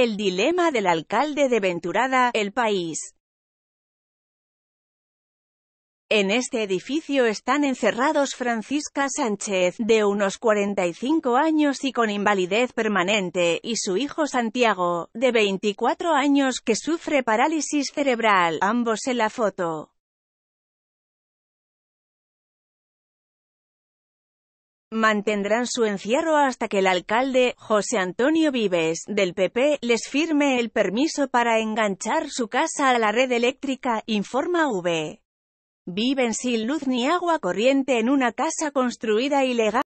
El dilema del alcalde de Venturada, El País. En este edificio están encerrados Francisca Sánchez, de unos 45 años y con invalidez permanente, y su hijo Santiago, de 24 años que sufre parálisis cerebral, ambos en la foto. Mantendrán su encierro hasta que el alcalde, José Antonio Vives, del PP, les firme el permiso para enganchar su casa a la red eléctrica, informa V. Viven sin luz ni agua corriente en una casa construida ilegal.